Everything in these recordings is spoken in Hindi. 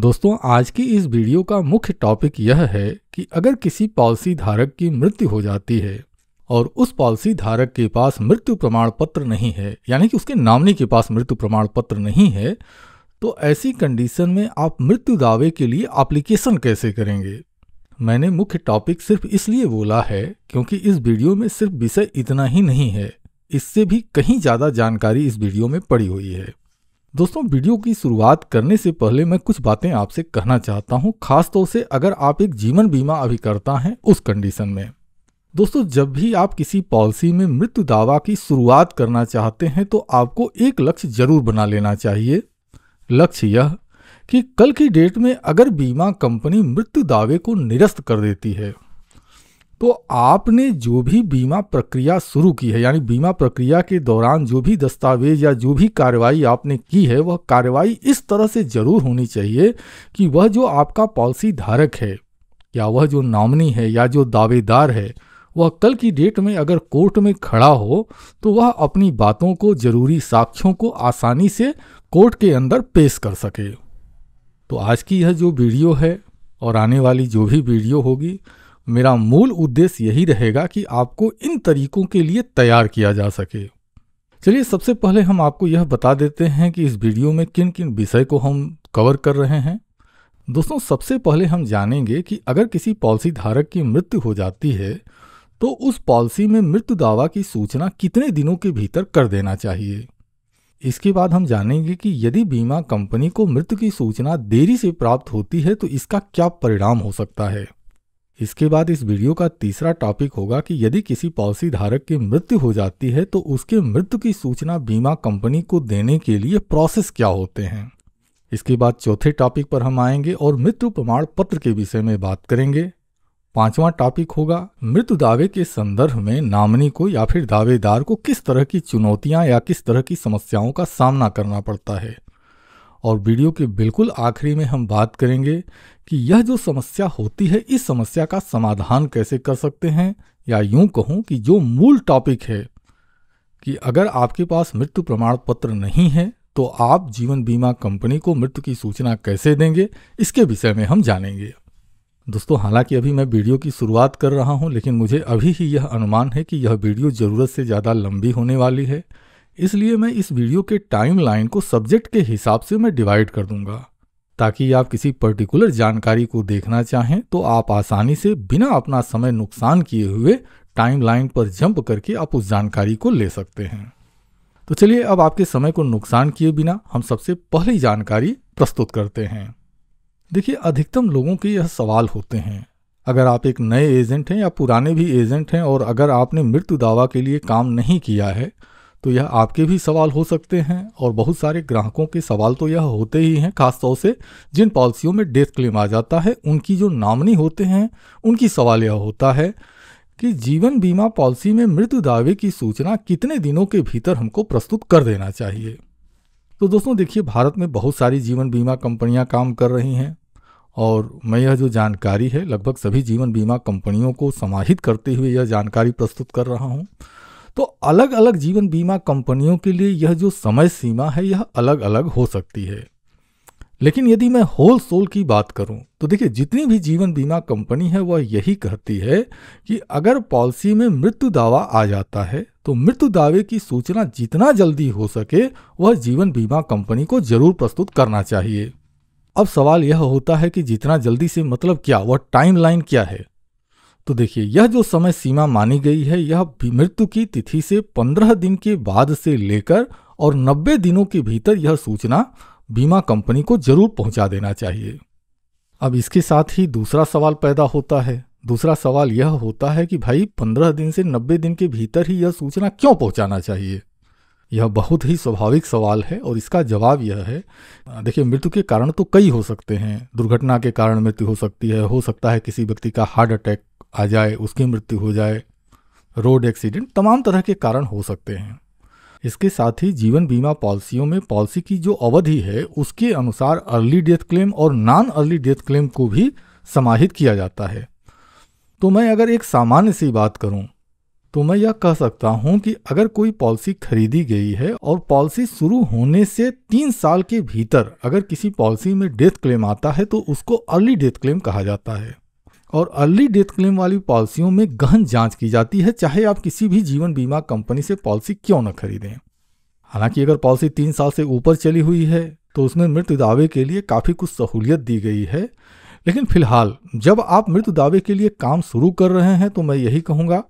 दोस्तों आज की इस वीडियो का मुख्य टॉपिक यह है कि अगर किसी पॉलिसी धारक की मृत्यु हो जाती है और उस पॉलिसी धारक के पास मृत्यु प्रमाण पत्र नहीं है यानी कि उसके नामनी के पास मृत्यु प्रमाण पत्र नहीं है तो ऐसी कंडीशन में आप मृत्यु दावे के लिए एप्लीकेशन कैसे करेंगे मैंने मुख्य टॉपिक सिर्फ इसलिए बोला है क्योंकि इस वीडियो में सिर्फ विषय इतना ही नहीं है इससे भी कहीं ज़्यादा जानकारी इस वीडियो में पड़ी हुई है दोस्तों वीडियो की शुरुआत करने से पहले मैं कुछ बातें आपसे कहना चाहता हूं खासतौर से अगर आप एक जीवन बीमा अभिकर्ता हैं उस कंडीशन में दोस्तों जब भी आप किसी पॉलिसी में मृत्यु दावा की शुरुआत करना चाहते हैं तो आपको एक लक्ष्य जरूर बना लेना चाहिए लक्ष्य यह कि कल की डेट में अगर बीमा कंपनी मृत्यु दावे को निरस्त कर देती है तो आपने जो भी बीमा प्रक्रिया शुरू की है यानी बीमा प्रक्रिया के दौरान जो भी दस्तावेज या जो भी कार्रवाई आपने की है वह कार्रवाई इस तरह से जरूर होनी चाहिए कि वह जो आपका पॉलिसी धारक है या वह जो नॉमिनी है या जो दावेदार है वह कल की डेट में अगर कोर्ट में खड़ा हो तो वह अपनी बातों को जरूरी साक्ष्यों को आसानी से कोर्ट के अंदर पेश कर सके तो आज की यह जो वीडियो है और आने वाली जो भी वीडियो होगी मेरा मूल उद्देश्य यही रहेगा कि आपको इन तरीकों के लिए तैयार किया जा सके चलिए सबसे पहले हम आपको यह बता देते हैं कि इस वीडियो में किन किन विषय को हम कवर कर रहे हैं दोस्तों सबसे पहले हम जानेंगे कि अगर किसी पॉलिसी धारक की मृत्यु हो जाती है तो उस पॉलिसी में मृत्यु दावा की सूचना कितने दिनों के भीतर कर देना चाहिए इसके बाद हम जानेंगे कि यदि बीमा कंपनी को मृत्यु की सूचना देरी से प्राप्त होती है तो इसका क्या परिणाम हो सकता है इसके बाद इस वीडियो का तीसरा टॉपिक होगा कि यदि किसी पॉलिसी धारक की मृत्यु हो जाती है तो उसके मृत्यु की सूचना बीमा कंपनी को देने के लिए प्रोसेस क्या होते हैं इसके बाद चौथे टॉपिक पर हम आएंगे और मृत्यु प्रमाण पत्र के विषय में बात करेंगे पांचवा टॉपिक होगा मृत्यु दावे के संदर्भ में नामनी को या फिर दावेदार को किस तरह की चुनौतियां या किस तरह की समस्याओं का सामना करना पड़ता है और वीडियो के बिल्कुल आखिरी में हम बात करेंगे कि यह जो समस्या होती है इस समस्या का समाधान कैसे कर सकते हैं या यूं कहूं कि जो मूल टॉपिक है कि अगर आपके पास मृत्यु प्रमाण पत्र नहीं है तो आप जीवन बीमा कंपनी को मृत्यु की सूचना कैसे देंगे इसके विषय में हम जानेंगे दोस्तों हालांकि अभी मैं वीडियो की शुरुआत कर रहा हूं लेकिन मुझे अभी ही यह अनुमान है कि यह वीडियो ज़रूरत से ज़्यादा लंबी होने वाली है इसलिए मैं इस वीडियो के टाइम लाइन को सब्जेक्ट के हिसाब से मैं डिवाइड कर दूंगा ताकि आप किसी पर्टिकुलर जानकारी को देखना चाहें तो आप आसानी से बिना अपना समय नुकसान किए हुए टाइमलाइन पर जंप करके आप उस जानकारी को ले सकते हैं तो चलिए अब आपके समय को नुकसान किए बिना हम सबसे पहली जानकारी प्रस्तुत करते हैं देखिए अधिकतम लोगों के यह सवाल होते हैं अगर आप एक नए एजेंट हैं या पुराने भी एजेंट हैं और अगर आपने मृत्यु दावा के लिए काम नहीं किया है तो यह आपके भी सवाल हो सकते हैं और बहुत सारे ग्राहकों के सवाल तो यह होते ही हैं खासतौर से जिन पॉलिसियों में डेथ क्लेम आ जाता है उनकी जो नामनी होते हैं उनकी सवाल यह होता है कि जीवन बीमा पॉलिसी में मृत्यु दावे की सूचना कितने दिनों के भीतर हमको प्रस्तुत कर देना चाहिए तो दोस्तों देखिए भारत में बहुत सारी जीवन बीमा कंपनियां काम कर रही हैं और मैं यह जो जानकारी है लगभग सभी जीवन बीमा कंपनियों को समाहित करते हुए यह जानकारी प्रस्तुत कर रहा हूँ तो अलग अलग जीवन बीमा कंपनियों के लिए यह जो समय सीमा है यह अलग अलग हो सकती है लेकिन यदि मैं होल सोल की बात करूं तो देखिए जितनी भी जीवन बीमा कंपनी है वह यही कहती है कि अगर पॉलिसी में मृत्यु दावा आ जाता है तो मृत्यु दावे की सूचना जितना जल्दी हो सके वह जीवन बीमा कंपनी को जरूर प्रस्तुत करना चाहिए अब सवाल यह होता है कि जितना जल्दी से मतलब क्या वह टाइम लाइन क्या है तो देखिए यह जो समय सीमा मानी गई है यह मृत्यु की तिथि से पंद्रह दिन के बाद से लेकर और नब्बे दिनों के भीतर यह सूचना बीमा कंपनी को जरूर पहुंचा देना चाहिए अब इसके साथ ही दूसरा सवाल पैदा होता है दूसरा सवाल यह होता है कि भाई पंद्रह दिन से नब्बे दिन के भीतर ही यह सूचना क्यों पहुंचाना चाहिए यह बहुत ही स्वाभाविक सवाल है और इसका जवाब यह है देखिए मृत्यु के कारण तो कई हो सकते हैं दुर्घटना के कारण मृत्यु हो सकती है हो सकता है किसी व्यक्ति का हार्ट अटैक आ जाए उसकी मृत्यु हो जाए रोड एक्सीडेंट तमाम तरह के कारण हो सकते हैं इसके साथ ही जीवन बीमा पॉलिसियों में पॉलिसी की जो अवधि है उसके अनुसार अर्ली डेथ क्लेम और नॉन अर्ली डेथ क्लेम को भी समाहित किया जाता है तो मैं अगर एक सामान्य सी बात करूं तो मैं यह कह सकता हूं कि अगर कोई पॉलिसी खरीदी गई है और पॉलिसी शुरू होने से तीन साल के भीतर अगर किसी पॉलिसी में डेथ क्लेम आता है तो उसको अर्ली डेथ क्लेम कहा जाता है और अर्ली डेथ क्लेम वाली पॉलिसियों में गहन जांच की जाती है चाहे आप किसी भी जीवन बीमा कंपनी से पॉलिसी क्यों न खरीदें हालांकि अगर पॉलिसी तीन साल से ऊपर चली हुई है तो उसमें मृत्यु दावे के लिए काफ़ी कुछ सहूलियत दी गई है लेकिन फिलहाल जब आप मृत्यु दावे के लिए काम शुरू कर रहे हैं तो मैं यही कहूँगा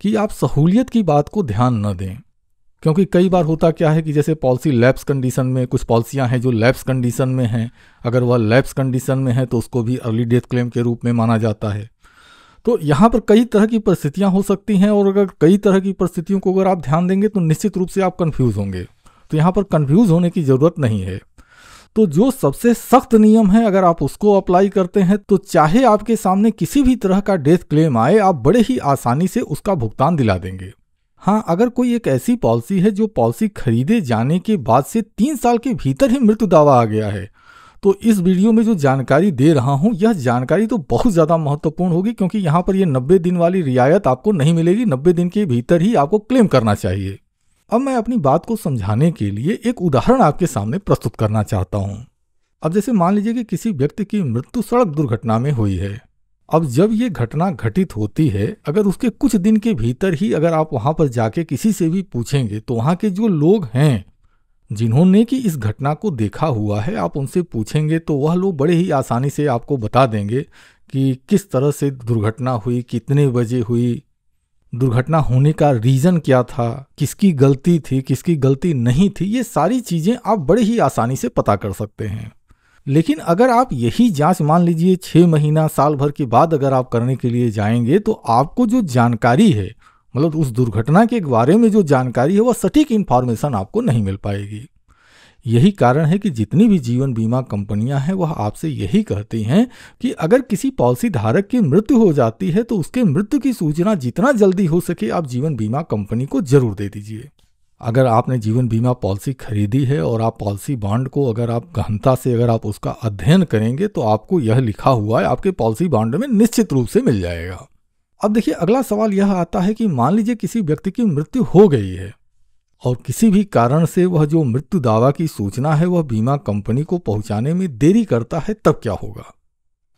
कि आप सहूलियत की बात को ध्यान न दें क्योंकि कई बार होता क्या है कि जैसे पॉलिसी लैब्स कंडीशन में कुछ पॉलिसियां हैं जो लैप्स कंडीशन में हैं अगर वह लैप्स कंडीशन में है तो उसको भी अर्ली डेथ क्लेम के रूप में माना जाता है तो यहाँ पर कई तरह की परिस्थितियाँ हो सकती हैं और अगर कई तरह की परिस्थितियों को अगर आप ध्यान देंगे तो निश्चित रूप से आप कन्फ्यूज़ होंगे तो यहाँ पर कन्फ्यूज़ होने की ज़रूरत नहीं है तो जो सबसे सख्त नियम है अगर आप उसको अप्लाई करते हैं तो चाहे आपके सामने किसी भी तरह का डेथ क्लेम आए आप बड़े ही आसानी से उसका भुगतान दिला देंगे हाँ अगर कोई एक ऐसी पॉलिसी है जो पॉलिसी खरीदे जाने के बाद से तीन साल के भीतर ही मृत्यु दावा आ गया है तो इस वीडियो में जो जानकारी दे रहा हूँ यह जानकारी तो बहुत ज़्यादा महत्वपूर्ण होगी क्योंकि यहाँ पर यह नब्बे दिन वाली रियायत आपको नहीं मिलेगी नब्बे दिन के भीतर ही आपको क्लेम करना चाहिए अब मैं अपनी बात को समझाने के लिए एक उदाहरण आपके सामने प्रस्तुत करना चाहता हूँ अब जैसे मान लीजिए कि किसी व्यक्ति की मृत्यु सड़क दुर्घटना में हुई है अब जब ये घटना घटित होती है अगर उसके कुछ दिन के भीतर ही अगर आप वहां पर जाके किसी से भी पूछेंगे तो वहां के जो लोग हैं जिन्होंने कि इस घटना को देखा हुआ है आप उनसे पूछेंगे तो वह लोग बड़े ही आसानी से आपको बता देंगे कि किस तरह से दुर्घटना हुई कितने बजे हुई दुर्घटना होने का रीज़न क्या था किसकी गलती थी किसकी गलती नहीं थी ये सारी चीज़ें आप बड़े ही आसानी से पता कर सकते हैं लेकिन अगर आप यही जांच मान लीजिए छः महीना साल भर के बाद अगर आप करने के लिए जाएंगे तो आपको जो जानकारी है मतलब उस दुर्घटना के बारे में जो जानकारी है वह सटीक इन्फॉर्मेशन आपको नहीं मिल पाएगी यही कारण है कि जितनी भी जीवन बीमा कंपनियां हैं वह आपसे यही कहती हैं कि अगर किसी पॉलिसी धारक की मृत्यु हो जाती है तो उसके मृत्यु की सूचना जितना जल्दी हो सके आप जीवन बीमा कंपनी को जरूर दे दीजिए अगर आपने जीवन बीमा पॉलिसी खरीदी है और आप पॉलिसी बांड को अगर आप गहनता से अगर आप उसका अध्ययन करेंगे तो आपको यह लिखा हुआ है आपके पॉलिसी बांड में निश्चित रूप से मिल जाएगा अब देखिए अगला सवाल यह आता है कि मान लीजिए किसी व्यक्ति की मृत्यु हो गई है और किसी भी कारण से वह जो मृत्यु दावा की सूचना है वह बीमा कंपनी को पहुंचाने में देरी करता है तब क्या होगा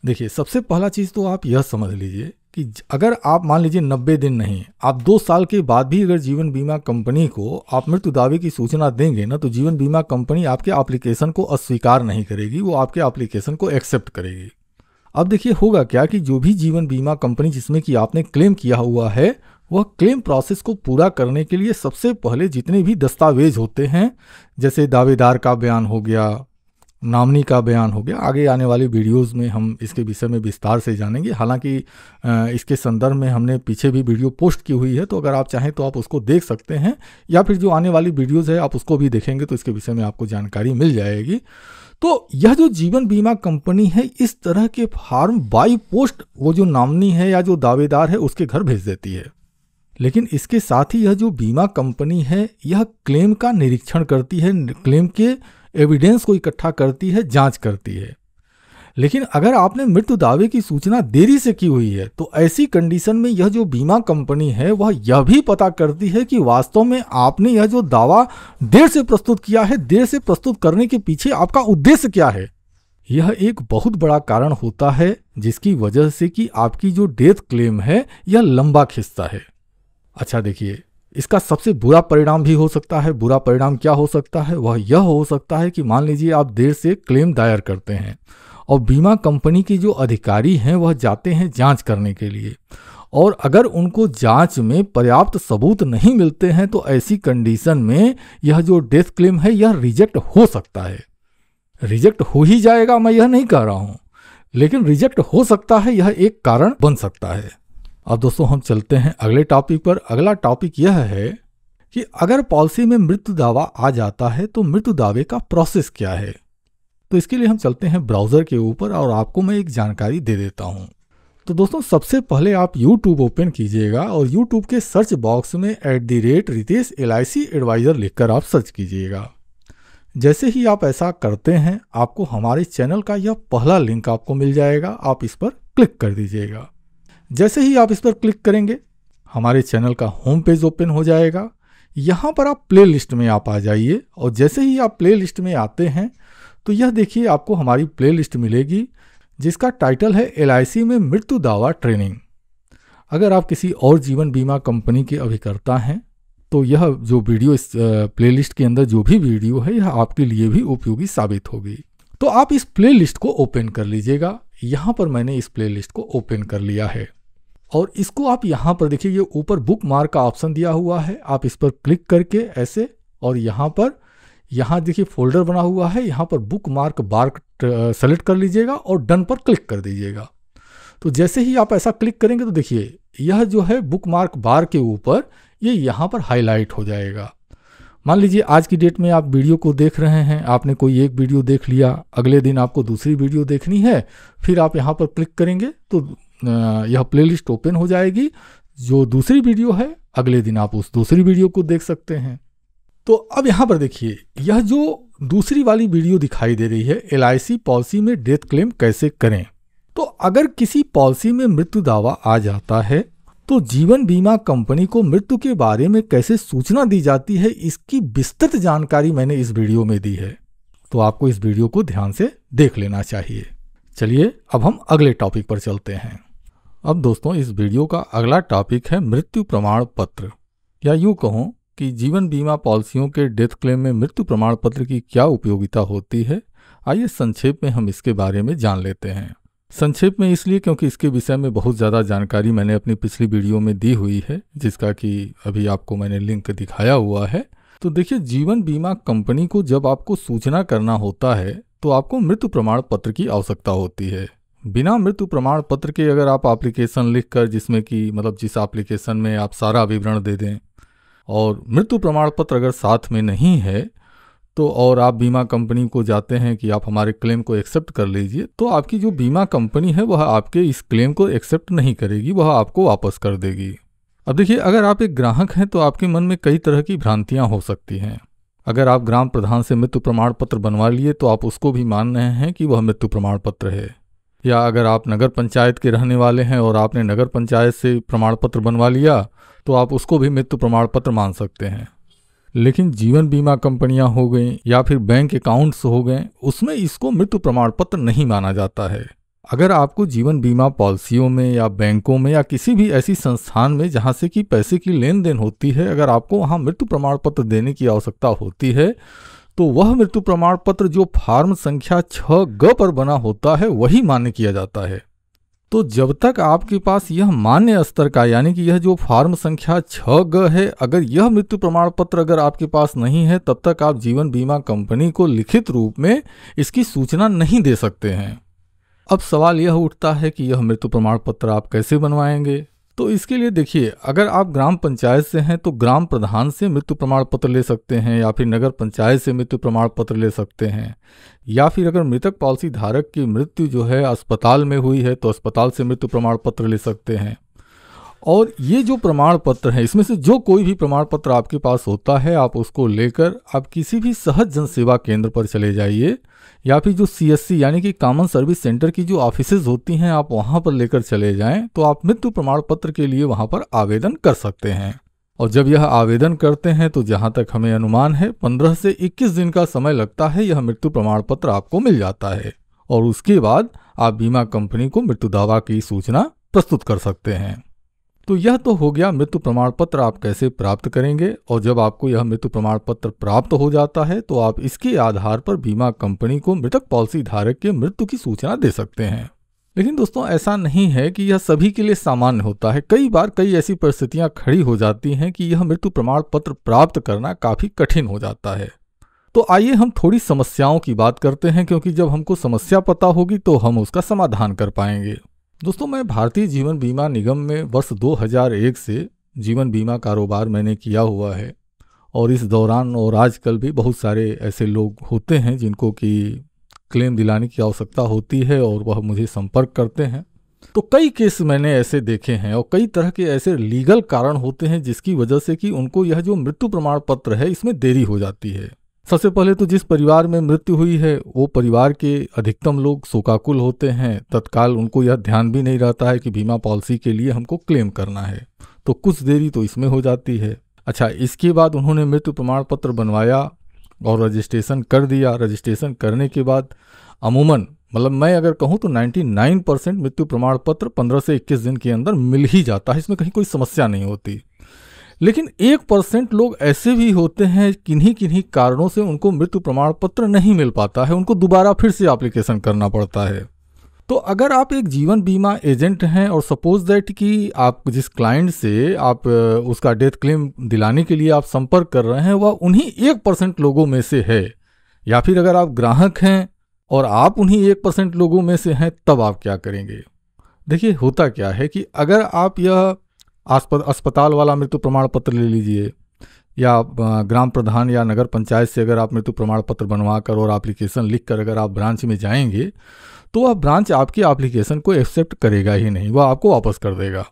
देखिए सबसे पहला चीज तो आप यह समझ लीजिए कि अगर आप मान लीजिए नब्बे दिन नहीं आप दो साल के बाद भी अगर जीवन बीमा कंपनी को आप मृत्यु दावे की सूचना देंगे ना तो जीवन बीमा कंपनी आपके एप्लीकेशन को अस्वीकार नहीं करेगी वो आपके एप्लीकेशन को एक्सेप्ट करेगी अब देखिए होगा क्या कि जो भी जीवन बीमा कंपनी जिसमें कि आपने क्लेम किया हुआ है वह क्लेम प्रोसेस को पूरा करने के लिए सबसे पहले जितने भी दस्तावेज होते हैं जैसे दावेदार का बयान हो गया नामनी का बयान हो गया आगे आने वाली वीडियोस में हम इसके विषय में विस्तार से जानेंगे हालांकि इसके संदर्भ में हमने पीछे भी वीडियो पोस्ट की हुई है तो अगर आप चाहें तो आप उसको देख सकते हैं या फिर जो आने वाली वीडियोस है आप उसको भी देखेंगे तो इसके विषय में आपको जानकारी मिल जाएगी तो यह जो जीवन बीमा कंपनी है इस तरह के फार्म बाई पोस्ट वो जो नामनी है या जो दावेदार है उसके घर भेज देती है लेकिन इसके साथ ही यह जो बीमा कंपनी है यह क्लेम का निरीक्षण करती है क्लेम के एविडेंस को इकट्ठा करती है जांच करती है लेकिन अगर आपने मृत्यु दावे की सूचना देरी से की हुई है तो ऐसी कंडीशन में यह जो बीमा कंपनी है वह यह भी पता करती है कि वास्तव में आपने यह जो दावा देर से प्रस्तुत किया है देर से प्रस्तुत करने के पीछे आपका उद्देश्य क्या है यह एक बहुत बड़ा कारण होता है जिसकी वजह से कि आपकी जो डेथ क्लेम है यह लंबा खिस्सा है अच्छा देखिए इसका सबसे बुरा परिणाम भी हो सकता है बुरा परिणाम क्या हो सकता है वह यह हो सकता है कि मान लीजिए आप देर से क्लेम दायर करते हैं और बीमा कंपनी के जो अधिकारी हैं वह जाते हैं जांच करने के लिए और अगर उनको जांच में पर्याप्त सबूत नहीं मिलते हैं तो ऐसी कंडीशन में यह जो डेथ क्लेम है यह रिजेक्ट हो सकता है रिजेक्ट हो ही जाएगा मैं यह नहीं कह रहा हूँ लेकिन रिजेक्ट हो सकता है यह एक कारण बन सकता है अब दोस्तों हम चलते हैं अगले टॉपिक पर अगला टॉपिक यह है कि अगर पॉलिसी में मृत्यु दावा आ जाता है तो मृत्यु दावे का प्रोसेस क्या है तो इसके लिए हम चलते हैं ब्राउज़र के ऊपर और आपको मैं एक जानकारी दे देता हूँ तो दोस्तों सबसे पहले आप YouTube ओपन कीजिएगा और YouTube के सर्च बॉक्स में at the rate Ritesh L advisor लिखकर आप सर्च कीजिएगा जैसे ही आप ऐसा करते हैं आपको हमारे चैनल का यह पहला लिंक आपको मिल जाएगा आप इस पर क्लिक कर दीजिएगा जैसे ही आप इस पर क्लिक करेंगे हमारे चैनल का होम पेज ओपन हो जाएगा यहाँ पर आप प्ले लिस्ट में आप आ जाइए और जैसे ही आप प्ले लिस्ट में आते हैं तो यह देखिए आपको हमारी प्ले लिस्ट मिलेगी जिसका टाइटल है एल में मृत्यु दावा ट्रेनिंग अगर आप किसी और जीवन बीमा कंपनी के अभिकर्ता हैं तो यह जो वीडियो इस प्लेलिस्ट के अंदर जो भी वीडियो है यह आपके लिए भी उपयोगी साबित होगी तो आप इस प्लेलिस्ट को ओपन कर लीजिएगा यहाँ पर मैंने इस प्लेलिस्ट को ओपन कर लिया है और इसको आप यहाँ पर देखिए ये ऊपर बुक मार्क का ऑप्शन दिया हुआ है आप इस पर क्लिक करके ऐसे और यहाँ पर यहाँ देखिए फोल्डर बना हुआ है यहाँ पर बुक मार्क बार सेलेक्ट कर लीजिएगा और डन पर क्लिक कर दीजिएगा तो जैसे ही आप ऐसा क्लिक करेंगे तो देखिए यह जो है बुक मार्क बार के ऊपर ये यह यहाँ पर हाईलाइट हो जाएगा मान लीजिए आज की डेट में आप वीडियो को देख रहे हैं आपने कोई एक वीडियो देख लिया अगले दिन आपको दूसरी वीडियो देखनी है फिर आप यहाँ पर क्लिक करेंगे तो यह प्लेलिस्ट ओपन हो जाएगी जो दूसरी वीडियो है अगले दिन आप उस दूसरी वीडियो को देख सकते हैं तो अब यहाँ पर देखिए यह जो दूसरी वाली वीडियो दिखाई दे रही है एल पॉलिसी में डेथ क्लेम कैसे करें तो अगर किसी पॉलिसी में मृत्यु दावा आ जाता है तो जीवन बीमा कंपनी को मृत्यु के बारे में कैसे सूचना दी जाती है इसकी विस्तृत जानकारी मैंने इस वीडियो में दी है तो आपको इस वीडियो को ध्यान से देख लेना चाहिए चलिए अब हम अगले टॉपिक पर चलते हैं अब दोस्तों इस वीडियो का अगला टॉपिक है मृत्यु प्रमाण पत्र या यूं कहूं कि जीवन बीमा पॉलिसियों के डेथ क्लेम में मृत्यु प्रमाण पत्र की क्या उपयोगिता होती है आइए संक्षेप में हम इसके बारे में जान लेते हैं संक्षेप में इसलिए क्योंकि इसके विषय में बहुत ज़्यादा जानकारी मैंने अपनी पिछली वीडियो में दी हुई है जिसका कि अभी आपको मैंने लिंक दिखाया हुआ है तो देखिए जीवन बीमा कंपनी को जब आपको सूचना करना होता है तो आपको मृत्यु प्रमाण पत्र की आवश्यकता होती है बिना मृत्यु प्रमाण पत्र के अगर आप एप्लीकेशन लिख कर जिसमें कि मतलब जिस एप्लीकेशन में आप सारा विवरण दे दें और मृत्यु प्रमाण पत्र अगर साथ में नहीं है तो और आप बीमा कंपनी को जाते हैं कि आप हमारे क्लेम को एक्सेप्ट कर लीजिए तो आपकी जो बीमा कंपनी है वह आपके इस क्लेम को एक्सेप्ट नहीं करेगी वह आपको वापस कर देगी अब देखिए अगर आप एक ग्राहक हैं तो आपके मन में कई तरह की भ्रांतियाँ हो सकती हैं अगर आप ग्राम प्रधान से मृत्यु प्रमाण पत्र बनवा लिए तो आप उसको भी मान रहे हैं कि वह मृत्यु प्रमाण पत्र है या अगर आप नगर पंचायत के रहने वाले हैं और आपने नगर पंचायत से प्रमाण पत्र बनवा लिया तो आप उसको भी मृत्यु प्रमाण पत्र मान सकते हैं लेकिन जीवन बीमा कंपनियां हो गई या फिर बैंक अकाउंट्स हो गए उसमें इसको मृत्यु प्रमाण पत्र नहीं माना जाता है अगर आपको जीवन बीमा पॉलिसियों में या बैंकों में या किसी भी ऐसी संस्थान में जहाँ से कि पैसे की लेन देन होती है अगर आपको वहाँ मृत्यु प्रमाण पत्र देने की आवश्यकता होती है तो वह मृत्यु प्रमाण पत्र जो फार्म संख्या छह ग पर बना होता है वही मान्य किया जाता है तो जब तक आपके पास यह मान्य स्तर का यानी कि यह जो फार्म संख्या छह ग है अगर यह मृत्यु प्रमाण पत्र अगर आपके पास नहीं है तब तक आप जीवन बीमा कंपनी को लिखित रूप में इसकी सूचना नहीं दे सकते हैं अब सवाल यह उठता है कि यह मृत्यु प्रमाण पत्र आप कैसे बनवाएंगे तो इसके लिए देखिए अगर आप ग्राम पंचायत से हैं तो ग्राम प्रधान से मृत्यु प्रमाण पत्र ले सकते हैं या फिर नगर पंचायत से मृत्यु प्रमाण पत्र ले सकते हैं या फिर अगर मृतक पॉलिसी धारक की मृत्यु जो है अस्पताल में हुई है तो अस्पताल से मृत्यु प्रमाण पत्र ले सकते हैं और ये जो प्रमाण पत्र है इसमें से जो कोई भी प्रमाण पत्र आपके पास होता है आप उसको लेकर आप किसी भी सहज जन सेवा केंद्र पर चले जाइए या फिर जो सीएससी यानी कि कॉमन सर्विस सेंटर की जो ऑफिसेज होती हैं आप वहाँ पर लेकर चले जाएं तो आप मृत्यु प्रमाण पत्र के लिए वहाँ पर आवेदन कर सकते हैं और जब यह आवेदन करते हैं तो जहाँ तक हमें अनुमान है पंद्रह से इक्कीस दिन का समय लगता है यह मृत्यु प्रमाण पत्र आपको मिल जाता है और उसके बाद आप बीमा कंपनी को मृत्यु दावा की सूचना प्रस्तुत कर सकते हैं तो यह तो हो गया मृत्यु प्रमाण पत्र आप कैसे प्राप्त करेंगे और जब आपको यह मृत्यु प्रमाण पत्र प्राप्त हो जाता है तो आप इसके आधार पर बीमा कंपनी को मृतक पॉलिसी धारक के मृत्यु की सूचना दे सकते हैं लेकिन दोस्तों ऐसा नहीं है कि यह सभी के लिए सामान्य होता है कई बार कई ऐसी परिस्थितियां खड़ी हो जाती हैं कि यह मृत्यु प्रमाण पत्र प्राप्त करना काफी कठिन हो जाता है तो आइए हम थोड़ी समस्याओं की बात करते हैं क्योंकि जब हमको समस्या पता होगी तो हम उसका समाधान कर पाएंगे दोस्तों मैं भारतीय जीवन बीमा निगम में वर्ष 2001 से जीवन बीमा कारोबार मैंने किया हुआ है और इस दौरान और आजकल भी बहुत सारे ऐसे लोग होते हैं जिनको कि क्लेम दिलाने की आवश्यकता होती है और वह मुझे संपर्क करते हैं तो कई केस मैंने ऐसे देखे हैं और कई तरह के ऐसे लीगल कारण होते हैं जिसकी वजह से कि उनको यह जो मृत्यु प्रमाण पत्र है इसमें देरी हो जाती है सबसे पहले तो जिस परिवार में मृत्यु हुई है वो परिवार के अधिकतम लोग शोकाकुल होते हैं तत्काल उनको यह ध्यान भी नहीं रहता है कि बीमा पॉलिसी के लिए हमको क्लेम करना है तो कुछ देरी तो इसमें हो जाती है अच्छा इसके बाद उन्होंने मृत्यु प्रमाण पत्र बनवाया और रजिस्ट्रेशन कर दिया रजिस्ट्रेशन करने के बाद अमूमन मतलब मैं अगर कहूँ तो 99 परसेंट मृत्यु प्रमाण पत्र 15 से 21 दिन के अंदर मिल ही जाता है इसमें कहीं कोई समस्या नहीं होती लेकिन एक परसेंट लोग ऐसे भी होते हैं किन्हीं किन्हीं कारणों से उनको मृत्यु प्रमाण पत्र नहीं मिल पाता है उनको दोबारा फिर से एप्लीकेशन करना पड़ता है तो अगर आप एक जीवन बीमा एजेंट हैं और सपोज दैट कि आप जिस क्लाइंट से आप उसका डेथ क्लेम दिलाने के लिए आप संपर्क कर रहे हैं वह उन्हीं एक परसेंट लोगों में से है या फिर अगर आप ग्राहक हैं और आप उन्हीं एक परसेंट लोगों में से हैं तब आप क्या करेंगे देखिए होता क्या है कि अगर आप यह अस्पताल वाला मृत्यु प्रमाण पत्र ले लीजिए या ग्राम प्रधान या नगर पंचायत से अगर आप मृत्यु प्रमाण पत्र बनवा कर और एप्लीकेशन लिख कर अगर आप ब्रांच में जाएंगे तो वह ब्रांच आपकी एप्लीकेशन को एक्सेप्ट करेगा ही नहीं वह आपको वापस कर देगा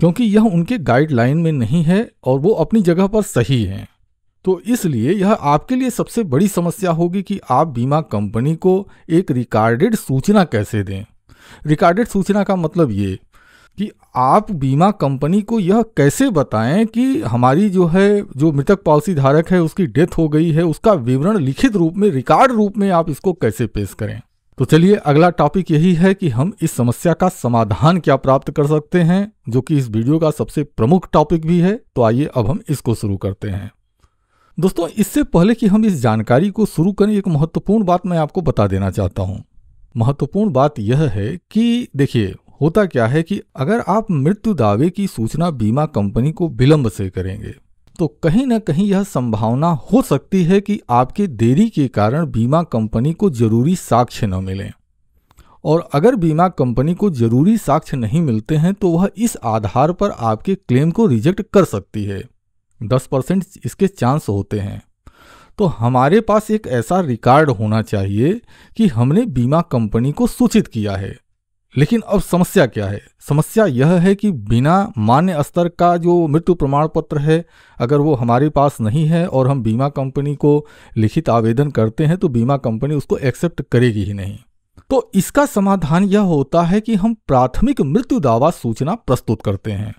क्योंकि यह उनके गाइडलाइन में नहीं है और वो अपनी जगह पर सही हैं तो इसलिए यह आपके लिए सबसे बड़ी समस्या होगी कि आप बीमा कंपनी को एक रिकॉर्डेड सूचना कैसे दें रिकॉर्डेड सूचना का मतलब ये कि आप बीमा कंपनी को यह कैसे बताएं कि हमारी जो है जो मृतक पॉलिसी धारक है उसकी डेथ हो गई है उसका विवरण लिखित रूप में रिकॉर्ड रूप में आप इसको कैसे पेश करें तो चलिए अगला टॉपिक यही है कि हम इस समस्या का समाधान क्या प्राप्त कर सकते हैं जो कि इस वीडियो का सबसे प्रमुख टॉपिक भी है तो आइए अब हम इसको शुरू करते हैं दोस्तों इससे पहले कि हम इस जानकारी को शुरू करें एक महत्वपूर्ण बात मैं आपको बता देना चाहता हूँ महत्वपूर्ण बात यह है कि देखिए होता क्या है कि अगर आप मृत्यु दावे की सूचना बीमा कंपनी को विलंब से करेंगे तो कहीं ना कहीं यह संभावना हो सकती है कि आपके देरी के कारण बीमा कंपनी को जरूरी साक्ष्य न मिलें और अगर बीमा कंपनी को जरूरी साक्ष्य नहीं मिलते हैं तो वह इस आधार पर आपके क्लेम को रिजेक्ट कर सकती है दस परसेंट इसके चांस होते हैं तो हमारे पास एक ऐसा रिकॉर्ड होना चाहिए कि हमने बीमा कंपनी को सूचित किया है लेकिन अब समस्या क्या है समस्या यह है कि बिना मान्य स्तर का जो मृत्यु प्रमाण पत्र है अगर वो हमारे पास नहीं है और हम बीमा कंपनी को लिखित आवेदन करते हैं तो बीमा कंपनी उसको एक्सेप्ट करेगी ही नहीं तो इसका समाधान यह होता है कि हम प्राथमिक मृत्यु दावा सूचना प्रस्तुत करते हैं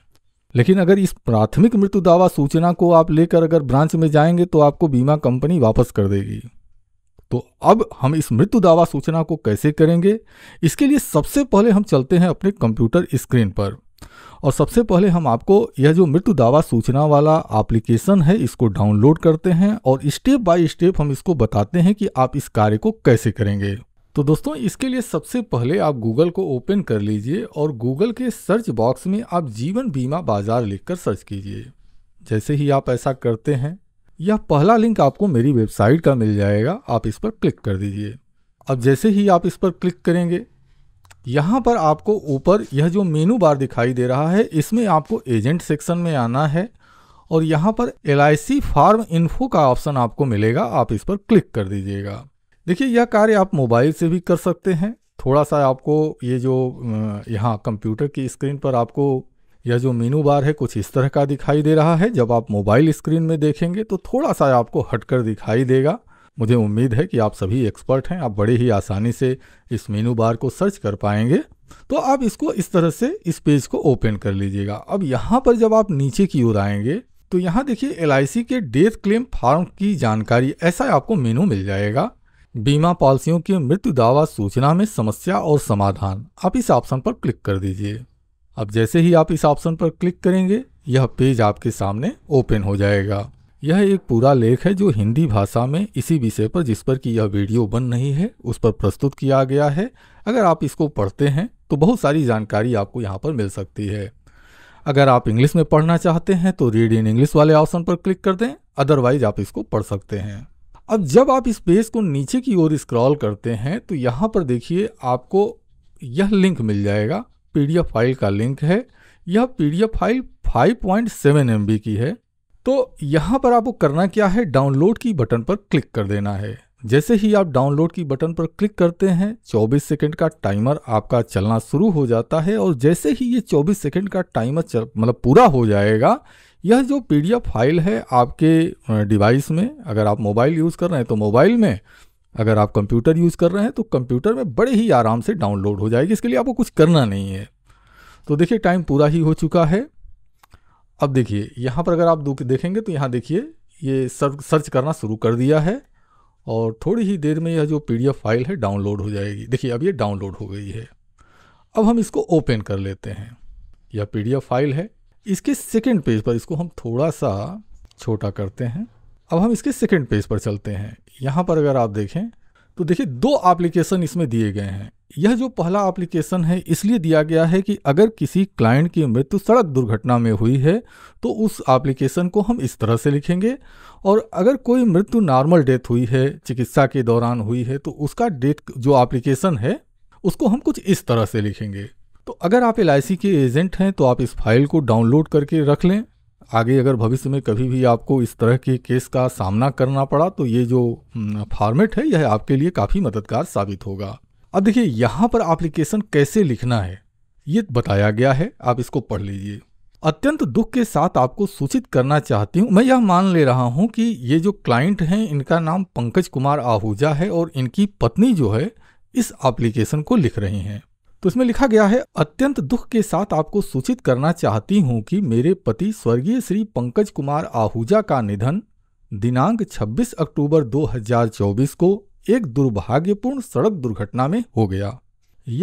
लेकिन अगर इस प्राथमिक मृत्यु दावा सूचना को आप लेकर अगर ब्रांच में जाएंगे तो आपको बीमा कंपनी वापस कर देगी तो अब हम इस मृत्यु दावा सूचना को कैसे करेंगे इसके लिए सबसे पहले हम चलते हैं अपने कंप्यूटर स्क्रीन पर और सबसे पहले हम आपको यह जो मृत्यु दावा सूचना वाला एप्लीकेशन है इसको डाउनलोड करते हैं और स्टेप बाय स्टेप हम इसको बताते हैं कि आप इस कार्य को कैसे करेंगे तो दोस्तों इसके लिए सबसे पहले आप गूगल को ओपन कर लीजिए और गूगल के सर्च बॉक्स में आप जीवन बीमा बाजार लिखकर सर्च कीजिए जैसे ही आप ऐसा करते हैं यह पहला लिंक आपको मेरी वेबसाइट का मिल जाएगा आप इस पर क्लिक कर दीजिए अब जैसे ही आप इस पर क्लिक करेंगे यहाँ पर आपको ऊपर यह जो मेनू बार दिखाई दे रहा है इसमें आपको एजेंट सेक्शन में आना है और यहाँ पर एल फार्म इन्फो का ऑप्शन आपको मिलेगा आप इस पर क्लिक कर दीजिएगा देखिए यह कार्य आप मोबाइल से भी कर सकते हैं थोड़ा सा आपको ये जो यहाँ कंप्यूटर की स्क्रीन पर आपको यह जो मीनू बार है कुछ इस तरह का दिखाई दे रहा है जब आप मोबाइल स्क्रीन में देखेंगे तो थोड़ा सा आपको हटकर दिखाई देगा मुझे उम्मीद है कि आप सभी एक्सपर्ट हैं आप बड़े ही आसानी से इस मीनू बार को सर्च कर पाएंगे तो आप इसको इस तरह से इस पेज को ओपन कर लीजिएगा अब यहाँ पर जब आप नीचे की ओर आएंगे तो यहाँ देखिए एल के डेथ क्लेम फार्म की जानकारी ऐसा आपको मेनू मिल जाएगा बीमा पॉलिसियों के मृत्यु दावा सूचना में समस्या और समाधान आप इस ऑप्शन पर क्लिक कर दीजिए अब जैसे ही आप इस ऑप्शन पर क्लिक करेंगे यह पेज आपके सामने ओपन हो जाएगा यह एक पूरा लेख है जो हिंदी भाषा में इसी विषय पर जिस पर कि यह वीडियो बन रही है उस पर प्रस्तुत किया गया है अगर आप इसको पढ़ते हैं तो बहुत सारी जानकारी आपको यहाँ पर मिल सकती है अगर आप इंग्लिश में पढ़ना चाहते हैं तो रीड इन इंग्लिश वाले ऑप्शन पर क्लिक कर दें अदरवाइज आप इसको पढ़ सकते हैं अब जब आप इस पेज को नीचे की ओर स्क्रॉल करते हैं तो यहाँ पर देखिए आपको यह लिंक मिल जाएगा पीडीएफ फाइल का लिंक है यह पीडीएफ फाइल 5.7 पॉइंट की है तो यहाँ पर आपको करना क्या है डाउनलोड की बटन पर क्लिक कर देना है जैसे ही आप डाउनलोड की बटन पर क्लिक करते हैं 24 सेकंड का टाइमर आपका चलना शुरू हो जाता है और जैसे ही ये 24 सेकंड का टाइमर चल मतलब पूरा हो जाएगा यह जो पीडीएफ फाइल है आपके डिवाइस में अगर आप मोबाइल यूज़ कर रहे हैं तो मोबाइल में अगर आप कंप्यूटर यूज़ कर रहे हैं तो कंप्यूटर में बड़े ही आराम से डाउनलोड हो जाएगी इसके लिए आपको कुछ करना नहीं है तो देखिए टाइम पूरा ही हो चुका है अब देखिए यहाँ पर अगर आप देखेंगे तो यहाँ देखिए ये सर्च करना शुरू कर दिया है और थोड़ी ही देर में यह जो पी फाइल है डाउनलोड हो जाएगी देखिए अब ये डाउनलोड हो गई है अब हम इसको ओपन कर लेते हैं यह पी फाइल है इसके सेकेंड पेज पर इसको हम थोड़ा सा छोटा करते हैं अब हम इसके सेकेंड पेज पर चलते हैं यहाँ पर अगर आप देखें तो देखिए दो एप्लीकेशन इसमें दिए गए हैं यह जो पहला एप्लीकेशन है इसलिए दिया गया है कि अगर किसी क्लाइंट की मृत्यु सड़क दुर्घटना में हुई है तो उस एप्लीकेशन को हम इस तरह से लिखेंगे और अगर कोई मृत्यु नॉर्मल डेथ हुई है चिकित्सा के दौरान हुई है तो उसका डेथ जो एप्लीकेशन है उसको हम कुछ इस तरह से लिखेंगे तो अगर आप एल के एजेंट हैं तो आप इस फाइल को डाउनलोड करके रख लें आगे अगर भविष्य में कभी भी आपको इस तरह के केस का सामना करना पड़ा तो ये जो हम्म, फॉर्मेट है यह आपके लिए काफ़ी मददगार साबित होगा अब देखिए यहाँ पर एप्लीकेशन कैसे लिखना है ये बताया गया है आप इसको पढ़ लीजिए अत्यंत दुख के साथ आपको सूचित करना चाहती हूँ मैं यह मान ले रहा हूँ कि ये जो क्लाइंट हैं इनका नाम पंकज कुमार आहूजा है और इनकी पत्नी जो है इस एप्लीकेशन को लिख रही हैं उसमें लिखा गया है अत्यंत दुख के साथ आपको सूचित करना चाहती हूँ कि मेरे पति स्वर्गीय श्री पंकज कुमार आहूजा का निधन दिनांक 26 अक्टूबर 2024 को एक दुर्भाग्यपूर्ण सड़क दुर्घटना में हो गया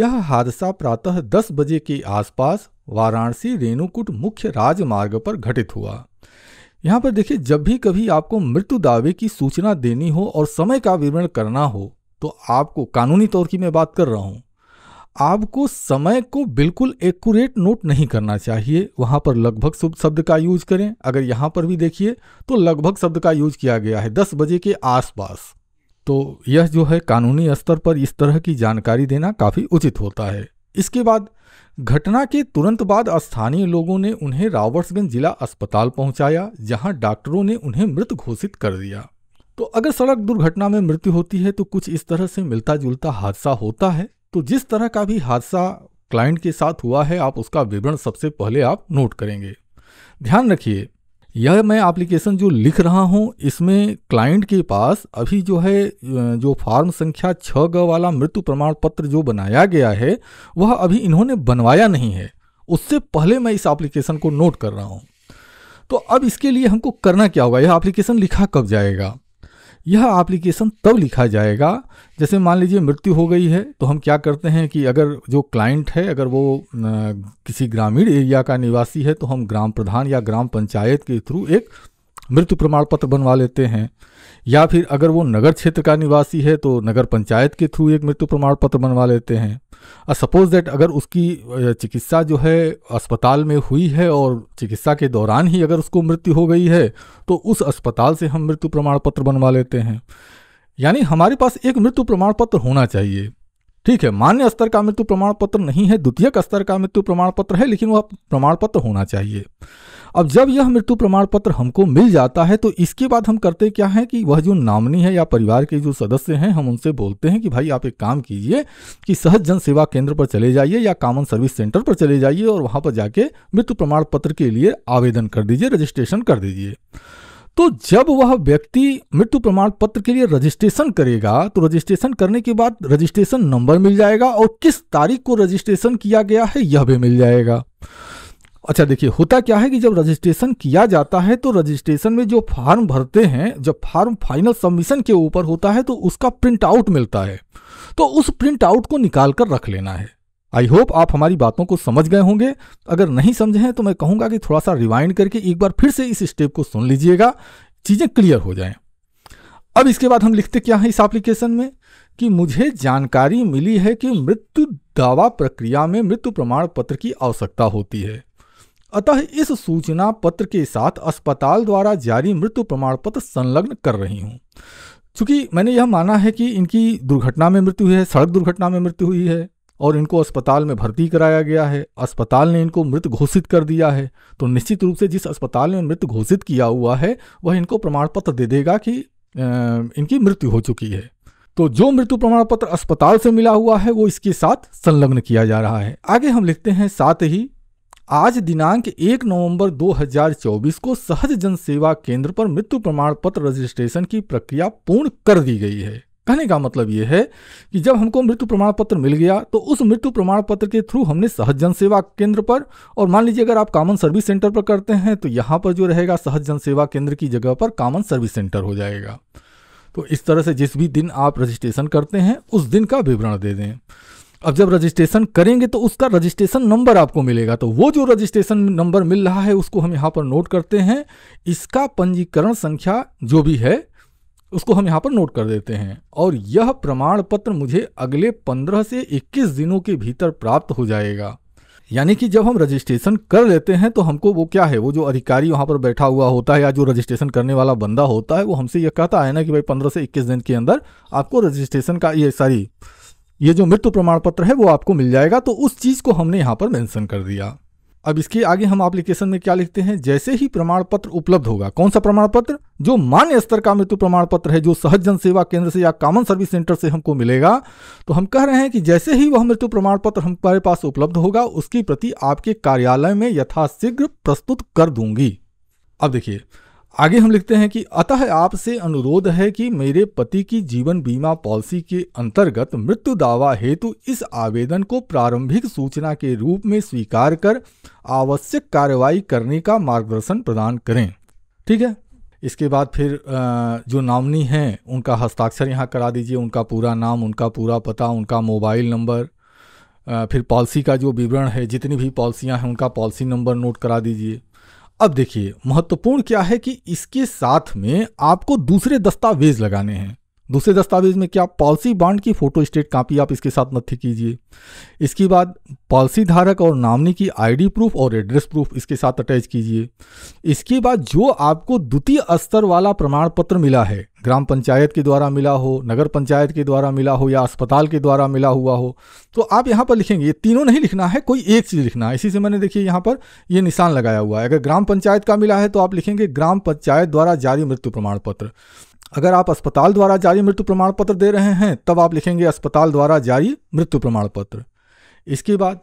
यह हादसा प्रातः 10 बजे के आसपास वाराणसी रेणुकूट मुख्य राजमार्ग पर घटित हुआ यहाँ पर देखिए जब भी कभी आपको मृत्यु दावे की सूचना देनी हो और समय का विवरण करना हो तो आपको कानूनी तौर की मैं बात कर रहा हूँ आपको समय को बिल्कुल एक्यूरेट नोट नहीं करना चाहिए वहाँ पर लगभग शुभ शब्द का यूज करें अगर यहाँ पर भी देखिए तो लगभग शब्द का यूज किया गया है दस बजे के आसपास तो यह जो है कानूनी स्तर पर इस तरह की जानकारी देना काफ़ी उचित होता है इसके बाद घटना के तुरंत बाद स्थानीय लोगों ने उन्हें रावर्ट्सगंज जिला अस्पताल पहुंचाया जहां डॉक्टरों ने उन्हें मृत घोषित कर दिया तो अगर सड़क दुर्घटना में मृत्यु होती है तो कुछ इस तरह से मिलता जुलता हादसा होता है तो जिस तरह का भी हादसा क्लाइंट के साथ हुआ है आप उसका विवरण सबसे पहले आप नोट करेंगे ध्यान रखिए यह मैं एप्लीकेशन जो लिख रहा हूँ इसमें क्लाइंट के पास अभी जो है जो फॉर्म संख्या छ ग वाला मृत्यु प्रमाण पत्र जो बनाया गया है वह अभी इन्होंने बनवाया नहीं है उससे पहले मैं इस एप्लीकेशन को नोट कर रहा हूँ तो अब इसके लिए हमको करना क्या होगा यह एप्लीकेशन लिखा कब जाएगा यह एप्लीकेशन तब लिखा जाएगा जैसे मान लीजिए मृत्यु हो गई है तो हम क्या करते हैं कि अगर जो क्लाइंट है अगर वो किसी ग्रामीण एरिया का निवासी है तो हम ग्राम प्रधान या ग्राम पंचायत के थ्रू एक मृत्यु प्रमाण पत्र बनवा लेते हैं या फिर अगर वो नगर क्षेत्र का निवासी है तो नगर पंचायत के थ्रू एक मृत्यु प्रमाण पत्र बनवा लेते हैं सपोज uh, दैट अगर उसकी uh, चिकित्सा जो है अस्पताल में हुई है और चिकित्सा के दौरान ही अगर उसको मृत्यु हो गई है तो उस अस्पताल से हम मृत्यु प्रमाण पत्र बनवा लेते हैं यानी हमारे पास एक मृत्यु प्रमाण पत्र होना चाहिए ठीक है मान्य स्तर का मृत्यु प्रमाण पत्र नहीं है द्वितीयक स्तर का मृत्यु प्रमाण पत्र है लेकिन वह प्रमाण पत्र होना चाहिए अब जब यह मृत्यु प्रमाण पत्र हमको मिल जाता है तो इसके बाद हम करते क्या है कि वह जो नामनी है या परिवार के जो सदस्य हैं हम उनसे बोलते हैं कि भाई आप एक काम कीजिए कि सहज जन सेवा केंद्र पर चले जाइए या कॉमन सर्विस सेंटर पर चले जाइए और वहाँ पर जाके मृत्यु प्रमाण पत्र के लिए आवेदन कर दीजिए रजिस्ट्रेशन कर दीजिए तो जब वह व्यक्ति मृत्यु प्रमाण पत्र के लिए रजिस्ट्रेशन करेगा तो रजिस्ट्रेशन करने के बाद रजिस्ट्रेशन नंबर मिल जाएगा और किस तारीख को रजिस्ट्रेशन किया गया है यह भी मिल जाएगा अच्छा देखिए होता क्या है कि जब रजिस्ट्रेशन किया जाता है तो रजिस्ट्रेशन में जो फॉर्म भरते हैं जब फॉर्म फाइनल सबमिशन के ऊपर होता है तो उसका प्रिंट आउट मिलता है तो उस प्रिंट आउट को निकाल कर रख लेना है आई होप आप हमारी बातों को समझ गए होंगे अगर नहीं समझे हैं तो मैं कहूँगा कि थोड़ा सा रिवाइंड करके एक बार फिर से इस स्टेप को सुन लीजिएगा चीज़ें क्लियर हो जाएं अब इसके बाद हम लिखते क्या है इस एप्लीकेशन में कि मुझे जानकारी मिली है कि मृत्यु दावा प्रक्रिया में मृत्यु प्रमाण पत्र की आवश्यकता होती है अतः इस सूचना पत्र के साथ अस्पताल द्वारा जारी मृत्यु प्रमाण पत्र संलग्न कर रही हूँ चूंकि मैंने यह माना है कि इनकी दुर्घटना में मृत्यु हुई है सड़क दुर्घटना में मृत्यु हुई है और इनको अस्पताल में भर्ती कराया गया है अस्पताल ने इनको मृत घोषित कर दिया है तो निश्चित रूप से जिस अस्पताल ने मृत घोषित किया हुआ है वह इनको प्रमाण पत्र दे देगा कि इनकी मृत्यु हो चुकी है तो जो मृत्यु प्रमाण पत्र अस्पताल से मिला हुआ है वो इसके साथ संलग्न किया जा रहा है आगे हम लिखते हैं साथ ही आज दिनांक 1 नवंबर 2024 को सहज जन सेवा केंद्र पर मृत्यु प्रमाण पत्र रजिस्ट्रेशन की प्रक्रिया पूर्ण कर दी गई है कहने का मतलब यह है कि जब हमको मृत्यु प्रमाण पत्र मिल गया तो उस मृत्यु प्रमाण पत्र के थ्रू हमने सहज जन सेवा केंद्र पर और मान लीजिए अगर आप कॉमन सर्विस सेंटर पर करते हैं तो यहाँ पर जो रहेगा सहज जन सेवा केंद्र की जगह पर कॉमन सर्विस सेंटर हो जाएगा तो इस तरह से जिस भी दिन आप रजिस्ट्रेशन करते हैं उस दिन का विवरण दे दें अब जब रजिस्ट्रेशन करेंगे तो उसका रजिस्ट्रेशन नंबर आपको मिलेगा तो वो जो रजिस्ट्रेशन नंबर मिल रहा है उसको हम यहाँ पर नोट करते हैं इसका पंजीकरण संख्या जो भी है उसको हम यहाँ पर नोट कर देते हैं और यह प्रमाण पत्र मुझे अगले 15 से 21 दिनों के भीतर प्राप्त हो जाएगा यानी कि जब हम रजिस्ट्रेशन कर लेते हैं तो हमको वो क्या है वो जो अधिकारी वहाँ पर बैठा हुआ होता है या जो रजिस्ट्रेशन करने वाला बंदा होता है वो हमसे ये कहता है ना कि भाई पंद्रह से इक्कीस दिन के अंदर आपको रजिस्ट्रेशन का ये सारी ये जो मृत्यु प्रमाण पत्र है वो आपको मिल जाएगा तो उस चीज को हमने यहाँ पर मेंशन कर दिया अब इसके आगे हम एप्लीकेशन में क्या लिखते हैं जैसे ही प्रमाण पत्र उपलब्ध होगा कौन सा प्रमाण पत्र जो मान्य स्तर का मृत्यु प्रमाण पत्र है जो सहज जन सेवा केंद्र से या कॉमन सर्विस सेंटर से हमको मिलेगा तो हम कह रहे हैं कि जैसे ही वह मृत्यु प्रमाण पत्र हमारे पास उपलब्ध होगा उसकी प्रति आपके कार्यालय में यथाशीघ्र प्रस्तुत कर दूंगी अब देखिए आगे हम लिखते हैं कि अतः आपसे अनुरोध है कि मेरे पति की जीवन बीमा पॉलिसी के अंतर्गत मृत्यु दावा हेतु इस आवेदन को प्रारंभिक सूचना के रूप में स्वीकार कर आवश्यक कार्रवाई करने का मार्गदर्शन प्रदान करें ठीक है इसके बाद फिर जो नामनी हैं उनका हस्ताक्षर यहाँ करा दीजिए उनका पूरा नाम उनका पूरा पता उनका मोबाइल नंबर फिर पॉलिसी का जो विवरण है जितनी भी पॉलिसियाँ हैं उनका पॉलिसी नंबर नोट करा दीजिए अब देखिए महत्वपूर्ण क्या है कि इसके साथ में आपको दूसरे दस्तावेज लगाने हैं दूसरे दस्तावेज में क्या पॉलिसी बांड की फोटो स्टेट कापी आप इसके साथ नथी कीजिए इसके बाद पॉलिसी धारक और नामनी की आईडी प्रूफ और एड्रेस प्रूफ इसके साथ अटैच कीजिए इसके बाद जो आपको द्वितीय स्तर वाला प्रमाण पत्र मिला है ग्राम पंचायत के द्वारा मिला हो नगर पंचायत के द्वारा मिला हो या अस्पताल के द्वारा मिला हुआ हो तो आप यहाँ पर लिखेंगे ये तीनों नहीं लिखना है कोई एक चीज़ लिखना है इसी से मैंने देखिए यहाँ पर ये निशान लगाया हुआ है अगर ग्राम पंचायत का मिला है तो आप लिखेंगे ग्राम पंचायत द्वारा जारी मृत्यु प्रमाण पत्र अगर आप अस्पताल द्वारा जारी मृत्यु प्रमाण पत्र दे रहे हैं तब आप लिखेंगे अस्पताल द्वारा जारी मृत्यु प्रमाण पत्र इसके बाद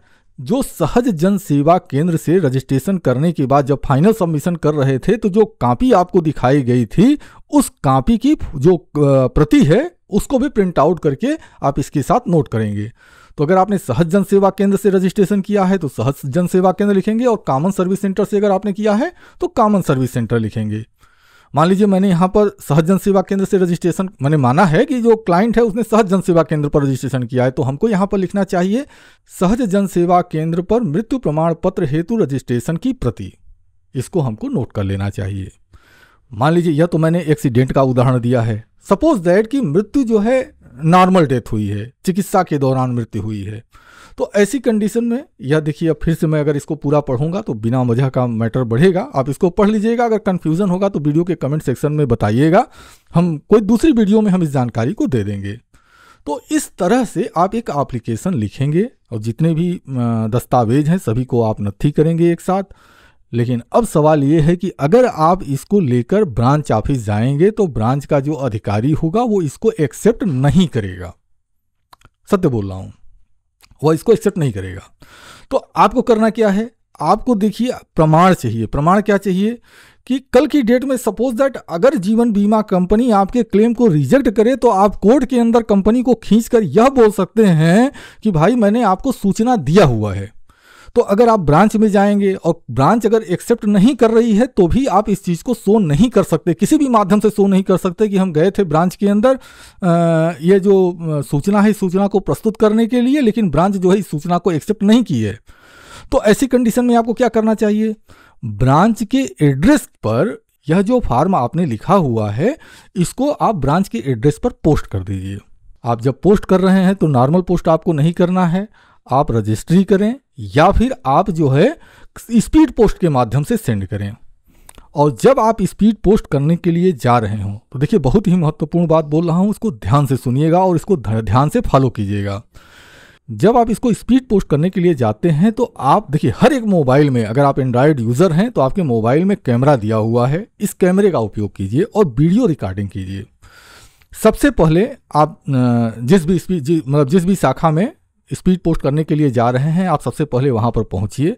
जो सहज जन सेवा केंद्र से रजिस्ट्रेशन करने के बाद जब फाइनल सबमिशन कर रहे थे तो जो कापी आपको दिखाई गई थी उस कापी की जो प्रति है उसको भी प्रिंट आउट करके आप इसके साथ नोट करेंगे तो अगर आपने सहज जन सेवा केंद्र से रजिस्ट्रेशन किया है तो सहज जन सेवा केंद्र लिखेंगे और कॉमन सर्विस सेंटर से अगर आपने किया है तो कॉमन सर्विस सेंटर लिखेंगे मान लीजिए मैंने यहाँ पर सहज जन सेवा केंद्र से रजिस्ट्रेशन मैंने माना है कि जो क्लाइंट है उसने सहज जन सेवा केंद्र पर रजिस्ट्रेशन किया है तो हमको यहाँ पर लिखना चाहिए सहज जन सेवा केंद्र पर मृत्यु प्रमाण पत्र हेतु रजिस्ट्रेशन की प्रति इसको हमको नोट कर लेना चाहिए मान लीजिए यह तो मैंने एक्सीडेंट का उदाहरण दिया है सपोज दैट कि मृत्यु जो है नॉर्मल डेथ हुई है चिकित्सा के दौरान मृत्यु हुई है तो ऐसी कंडीशन में या देखिए अब फिर से मैं अगर इसको पूरा पढ़ूंगा तो बिना वजह का मैटर बढ़ेगा आप इसको पढ़ लीजिएगा अगर कन्फ्यूजन होगा तो वीडियो के कमेंट सेक्शन में बताइएगा हम कोई दूसरी वीडियो में हम इस जानकारी को दे देंगे तो इस तरह से आप एक एप्लीकेशन लिखेंगे और जितने भी दस्तावेज हैं सभी को आप नत्थी करेंगे एक साथ लेकिन अब सवाल ये है कि अगर आप इसको लेकर ब्रांच ऑफिस जाएंगे तो ब्रांच का जो अधिकारी होगा वो इसको एक्सेप्ट नहीं करेगा सत्य बोल रहा हूँ वह इसको एक्सेप्ट नहीं करेगा तो आपको करना क्या है आपको देखिए प्रमाण चाहिए प्रमाण क्या चाहिए कि कल की डेट में सपोज दैट अगर जीवन बीमा कंपनी आपके क्लेम को रिजेक्ट करे तो आप कोर्ट के अंदर कंपनी को खींचकर यह बोल सकते हैं कि भाई मैंने आपको सूचना दिया हुआ है तो अगर आप ब्रांच में जाएंगे और ब्रांच अगर एक्सेप्ट नहीं कर रही है तो भी आप इस चीज़ को शो नहीं कर सकते किसी भी माध्यम से शो नहीं कर सकते कि हम गए थे ब्रांच के अंदर ये जो सूचना है इस सूचना को प्रस्तुत करने के लिए लेकिन ब्रांच जो है इस सूचना को एक्सेप्ट नहीं की है तो ऐसी कंडीशन में आपको क्या करना चाहिए ब्रांच के एड्रेस पर यह जो फार्म आपने लिखा हुआ है इसको आप ब्रांच के एड्रेस पर पोस्ट कर दीजिए आप जब पोस्ट कर रहे हैं तो नॉर्मल पोस्ट आपको नहीं करना है आप रजिस्ट्री करें या फिर आप जो है स्पीड पोस्ट के माध्यम से सेंड करें और जब आप स्पीड पोस्ट करने के लिए जा रहे हों तो देखिए बहुत ही महत्वपूर्ण बात बोल रहा हूँ उसको ध्यान से सुनिएगा और इसको ध्यान से फॉलो कीजिएगा जब आप इसको स्पीड पोस्ट करने के लिए जाते हैं तो आप देखिए हर एक मोबाइल में अगर आप एंड्रॉयड यूज़र हैं तो आपके मोबाइल में कैमरा दिया हुआ है इस कैमरे का उपयोग कीजिए और वीडियो रिकॉर्डिंग कीजिए सबसे पहले आप जिस भी स्पीड मतलब जिस भी शाखा में स्पीड पोस्ट करने के लिए जा रहे हैं आप सबसे पहले वहाँ पर पहुँचिए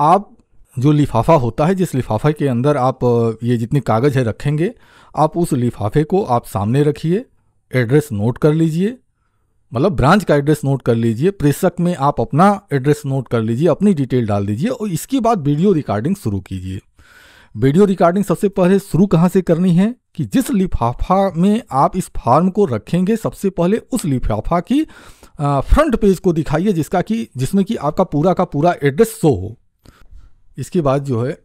आप जो लिफाफा होता है जिस लिफाफे के अंदर आप ये जितने कागज़ है रखेंगे आप उस लिफाफे को आप सामने रखिए एड्रेस नोट कर लीजिए मतलब ब्रांच का एड्रेस नोट कर लीजिए प्रेषक में आप अपना एड्रेस नोट कर लीजिए अपनी डिटेल डाल दीजिए और इसके बाद वीडियो रिकॉर्डिंग शुरू कीजिए वीडियो रिकॉर्डिंग सबसे पहले शुरू कहाँ से करनी है कि जिस लिफाफा में आप इस फार्म को रखेंगे सबसे पहले उस लिफाफा की फ्रंट पेज को दिखाइए जिसका कि जिसमें कि आपका पूरा का पूरा एड्रेस शो हो इसके बाद जो है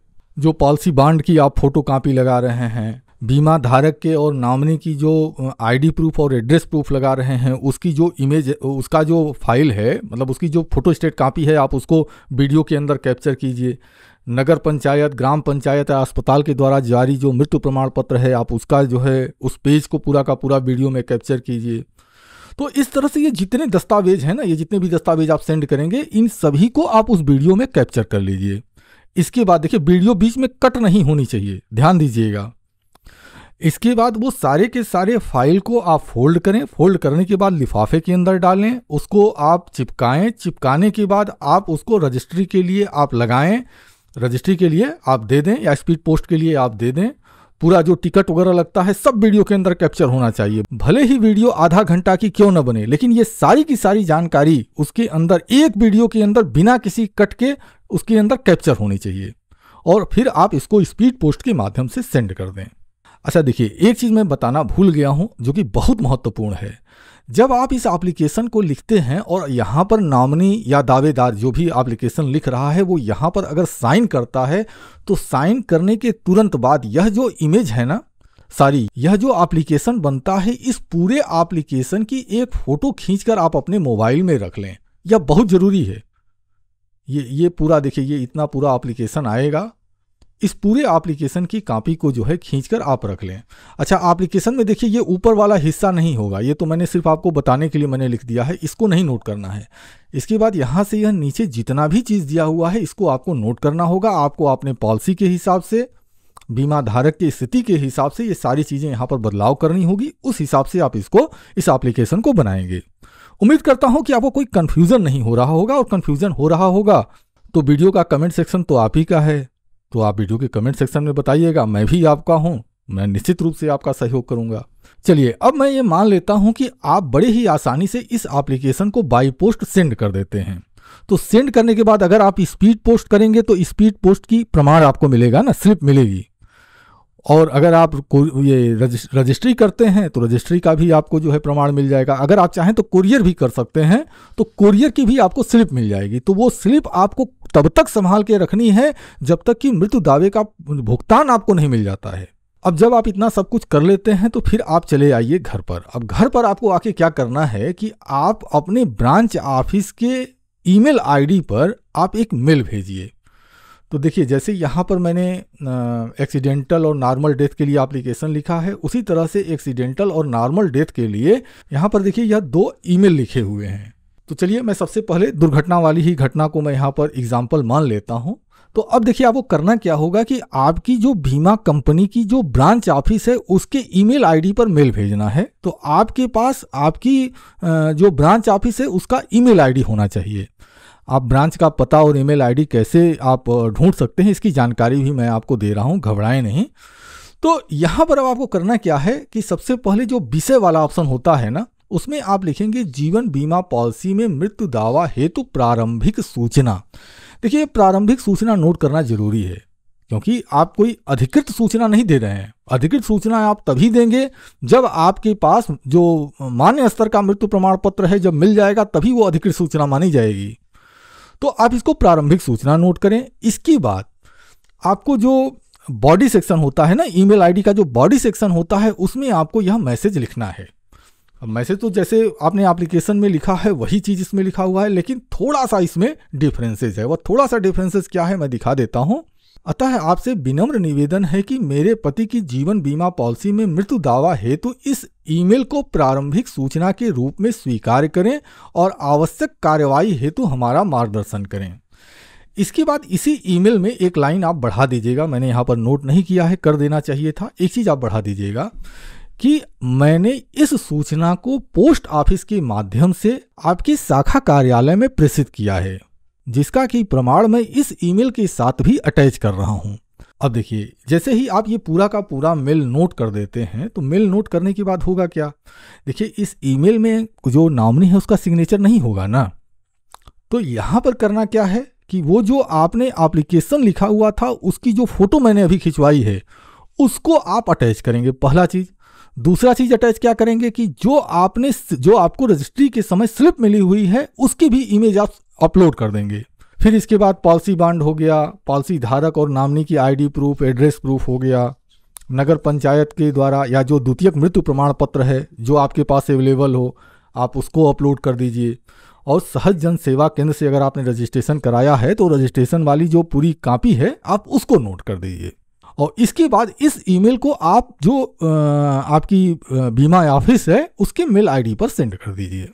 जो पॉलिसी बांड की आप फोटो कापी लगा रहे हैं बीमा धारक के और नामनी की जो आईडी प्रूफ और एड्रेस प्रूफ लगा रहे हैं उसकी जो इमेज उसका जो फाइल है मतलब उसकी जो फोटो स्टेट कापी है आप उसको वीडियो के अंदर कैप्चर कीजिए नगर पंचायत ग्राम पंचायत या अस्पताल के द्वारा जारी जो मृत्यु प्रमाण पत्र है आप उसका जो है उस पेज को पूरा का पूरा वीडियो में कैप्चर कीजिए तो इस तरह से ये जितने दस्तावेज हैं ना ये जितने भी दस्तावेज आप सेंड करेंगे इन सभी को आप उस वीडियो में कैप्चर कर लीजिए इसके बाद देखिए वीडियो बीच में कट नहीं होनी चाहिए ध्यान दीजिएगा इसके बाद वो सारे के सारे फाइल को आप फोल्ड करें फोल्ड करने के बाद लिफाफे के अंदर डालें उसको आप चिपकाएं चिपकाने के बाद आप उसको रजिस्ट्री के लिए आप लगाएं रजिस्ट्री के लिए आप दे दें या स्पीड पोस्ट के लिए आप दे दें पूरा जो टिकट वगैरह लगता है सब वीडियो के अंदर कैप्चर होना चाहिए भले ही वीडियो आधा घंटा की क्यों न बने लेकिन ये सारी की सारी जानकारी उसके अंदर एक वीडियो के अंदर बिना किसी कट के उसके अंदर कैप्चर होनी चाहिए और फिर आप इसको स्पीड पोस्ट के माध्यम से सेंड कर दें अच्छा देखिए एक चीज़ मैं बताना भूल गया हूँ जो कि बहुत महत्वपूर्ण है जब आप इस एप्लीकेशन को लिखते हैं और यहाँ पर नामनी या दावेदार जो भी एप्लीकेशन लिख रहा है वो यहाँ पर अगर साइन करता है तो साइन करने के तुरंत बाद यह जो इमेज है ना सॉरी यह जो एप्लीकेशन बनता है इस पूरे एप्लीकेशन की एक फ़ोटो खींचकर आप अपने मोबाइल में रख लें यह बहुत ज़रूरी है ये ये पूरा देखिए ये इतना पूरा एप्लीकेशन आएगा इस पूरे एप्लीकेशन की कापी को जो है खींचकर आप रख लें अच्छा एप्लीकेशन में देखिए ये ऊपर वाला हिस्सा नहीं होगा ये तो मैंने सिर्फ आपको बताने के लिए मैंने लिख दिया है इसको नहीं नोट करना है इसके बाद यहाँ से यह नीचे जितना भी चीज़ दिया हुआ है इसको आपको नोट करना होगा आपको अपने पॉलिसी के हिसाब से बीमा धारक की स्थिति के हिसाब से ये सारी चीज़ें यहाँ पर बदलाव करनी होगी उस हिसाब से आप इसको इस एप्लीकेशन को बनाएंगे उम्मीद करता हूँ कि आपको कोई कन्फ्यूज़न नहीं हो रहा होगा और कन्फ्यूज़न हो रहा होगा तो वीडियो का कमेंट सेक्शन तो आप ही का है तो आप वीडियो के कमेंट सेक्शन में बताइएगा मैं भी आपका हूँ मैं निश्चित रूप से आपका सहयोग करूंगा चलिए अब मैं ये मान लेता हूं कि आप बड़े ही आसानी से इस एप्लीकेशन को बाई पोस्ट सेंड कर देते हैं तो सेंड करने के बाद अगर आप स्पीड पोस्ट करेंगे तो स्पीड पोस्ट की प्रमाण आपको मिलेगा ना स्लिप मिलेगी और अगर आप ये रजिस्ट्री करते हैं तो रजिस्ट्री का भी आपको जो है प्रमाण मिल जाएगा अगर आप चाहें तो कुरियर भी कर सकते हैं तो कुरियर की भी आपको स्लिप मिल जाएगी तो वो स्लिप आपको तब तक संभाल के रखनी है जब तक कि मृत्यु दावे का भुगतान आपको नहीं मिल जाता है अब जब आप इतना सब कुछ कर लेते हैं तो फिर आप चले आइए घर पर अब घर पर आपको आके क्या करना है कि आप अपने ब्रांच ऑफिस के ईमेल आईडी पर आप एक मेल भेजिए तो देखिए जैसे यहाँ पर मैंने एक्सीडेंटल और नॉर्मल डेथ के लिए एप्लीकेशन लिखा है उसी तरह से एक्सीडेंटल और नॉर्मल डेथ के लिए यहाँ पर देखिए यह दो ईमेल लिखे हुए हैं तो चलिए मैं सबसे पहले दुर्घटना वाली ही घटना को मैं यहाँ पर एग्जाम्पल मान लेता हूँ तो अब देखिए आपको करना क्या होगा कि आपकी जो बीमा कंपनी की जो ब्रांच ऑफिस है उसके ईमेल आईडी पर मेल भेजना है तो आपके पास आपकी जो ब्रांच ऑफिस है उसका ईमेल आईडी होना चाहिए आप ब्रांच का पता और ईमेल आईडी कैसे आप ढूंढ सकते हैं इसकी जानकारी भी मैं आपको दे रहा हूँ घबराएं नहीं तो यहाँ पर अब आपको करना क्या है कि सबसे पहले जो विषय वाला ऑप्शन होता है ना उसमें आप लिखेंगे जीवन बीमा पॉलिसी में मृत्यु दावा हेतु प्रारंभिक सूचना देखिए प्रारंभिक सूचना नोट करना जरूरी है क्योंकि आप कोई अधिकृत सूचना नहीं दे रहे हैं अधिकृत सूचना आप तभी देंगे जब आपके पास जो मान्य स्तर का मृत्यु प्रमाण पत्र है जब मिल जाएगा तभी वो अधिकृत सूचना मानी जाएगी तो आप इसको प्रारंभिक सूचना नोट करें इसके बाद आपको जो बॉडी सेक्शन होता है ना ईमेल आईडी का जो बॉडी सेक्शन होता है उसमें आपको यह मैसेज लिखना है मैसेज तो जैसे आपने एप्लीकेशन में लिखा है वही चीज़ इसमें लिखा हुआ है लेकिन थोड़ा सा इसमें डिफरेंसेज है वह थोड़ा सा डिफरेंसेज क्या है मैं दिखा देता हूँ अतः आपसे विनम्र निवेदन है कि मेरे पति की जीवन बीमा पॉलिसी में मृत्यु दावा हेतु तो इस ईमेल को प्रारंभिक सूचना के रूप में स्वीकार करें और आवश्यक कार्यवाही हेतु तो हमारा मार्गदर्शन करें इसके बाद इसी ईमेल में एक लाइन आप बढ़ा दीजिएगा मैंने यहाँ पर नोट नहीं किया है कर देना चाहिए था एक चीज़ आप बढ़ा दीजिएगा कि मैंने इस सूचना को पोस्ट ऑफिस के माध्यम से आपकी शाखा कार्यालय में प्रेषित किया है जिसका कि प्रमाण मैं इस ईमेल के साथ भी अटैच कर रहा हूँ अब देखिए जैसे ही आप ये पूरा का पूरा मेल नोट कर देते हैं तो मेल नोट करने के बाद होगा क्या देखिए इस ईमेल में जो नामनी है उसका सिग्नेचर नहीं होगा ना तो यहाँ पर करना क्या है कि वो जो आपने एप्लीकेशन लिखा हुआ था उसकी जो फोटो मैंने अभी खिंचवाई है उसको आप अटैच करेंगे पहला चीज दूसरा चीज अटैच क्या करेंगे कि जो आपने जो आपको रजिस्ट्री के समय स्लिप मिली हुई है उसकी भी इमेज आप अपलोड कर देंगे फिर इसके बाद पॉलिसी बांड हो गया पॉलिसी धारक और नामनी की आईडी प्रूफ एड्रेस प्रूफ हो गया नगर पंचायत के द्वारा या जो द्वितीयक मृत्यु प्रमाण पत्र है जो आपके पास अवेलेबल हो आप उसको अपलोड कर दीजिए और सहज जन सेवा केंद्र से अगर आपने रजिस्ट्रेशन कराया है तो रजिस्ट्रेशन वाली जो पूरी कापी है आप उसको नोट कर दीजिए और इसके बाद इस ईमेल को आप जो आपकी बीमा ऑफिस है उसके मेल आईडी पर सेंड कर दीजिए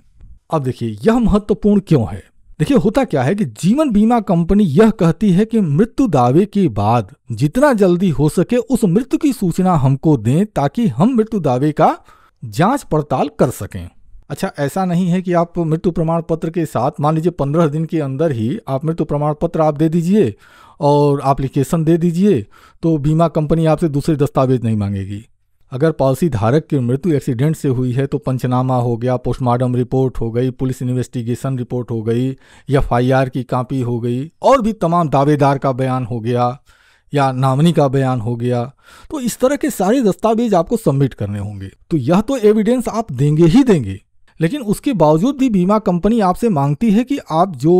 अब देखिए यह महत्वपूर्ण क्यों है देखिए होता क्या है कि जीवन बीमा कंपनी यह कहती है कि मृत्यु दावे के बाद जितना जल्दी हो सके उस मृत्यु की सूचना हमको दें ताकि हम मृत्यु दावे का जांच पड़ताल कर सकें अच्छा ऐसा नहीं है कि आप मृत्यु प्रमाण पत्र के साथ मान लीजिए पंद्रह दिन के अंदर ही आप मृत्यु प्रमाण पत्र आप दे दीजिए और एप्लीकेशन दे दीजिए तो बीमा कंपनी आपसे दूसरे दस्तावेज नहीं मांगेगी अगर पॉलिसी धारक की मृत्यु एक्सीडेंट से हुई है तो पंचनामा हो गया पोस्टमार्टम रिपोर्ट हो गई पुलिस इन्वेस्टिगेशन रिपोर्ट हो गई एफ की कापी हो गई और भी तमाम दावेदार का बयान हो गया या नामनी का बयान हो गया तो इस तरह के सारे दस्तावेज आपको सबमिट करने होंगे तो यह तो एविडेंस आप देंगे ही देंगे लेकिन उसके बावजूद भी बीमा कंपनी आपसे मांगती है कि आप जो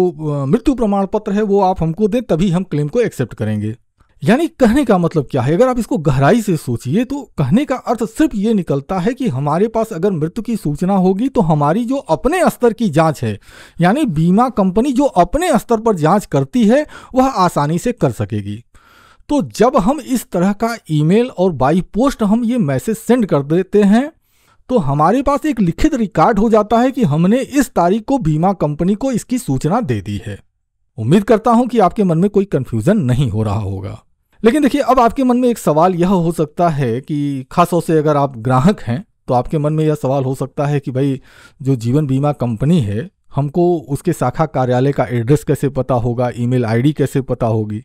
मृत्यु प्रमाण पत्र है वो आप हमको दें तभी हम क्लेम को एक्सेप्ट करेंगे यानी कहने का मतलब क्या है अगर आप इसको गहराई से सोचिए तो कहने का अर्थ सिर्फ ये निकलता है कि हमारे पास अगर मृत्यु की सूचना होगी तो हमारी जो अपने स्तर की जांच है यानी बीमा कंपनी जो अपने स्तर पर जांच करती है वह आसानी से कर सकेगी तो जब हम इस तरह का ईमेल और बाई पोस्ट हम ये मैसेज सेंड कर देते हैं तो हमारे पास एक लिखित रिकॉर्ड हो जाता है कि हमने इस तारीख को बीमा कंपनी को इसकी सूचना दे दी है उम्मीद करता हूं कि आपके मन में कोई कंफ्यूजन नहीं हो रहा होगा लेकिन देखिए अब आपके मन में एक सवाल यह हो सकता है कि खासतौर से अगर आप ग्राहक हैं तो आपके मन में यह सवाल हो सकता है कि भाई जो जीवन बीमा कंपनी है हमको उसके शाखा कार्यालय का एड्रेस कैसे पता होगा ईमेल आईडी कैसे पता होगी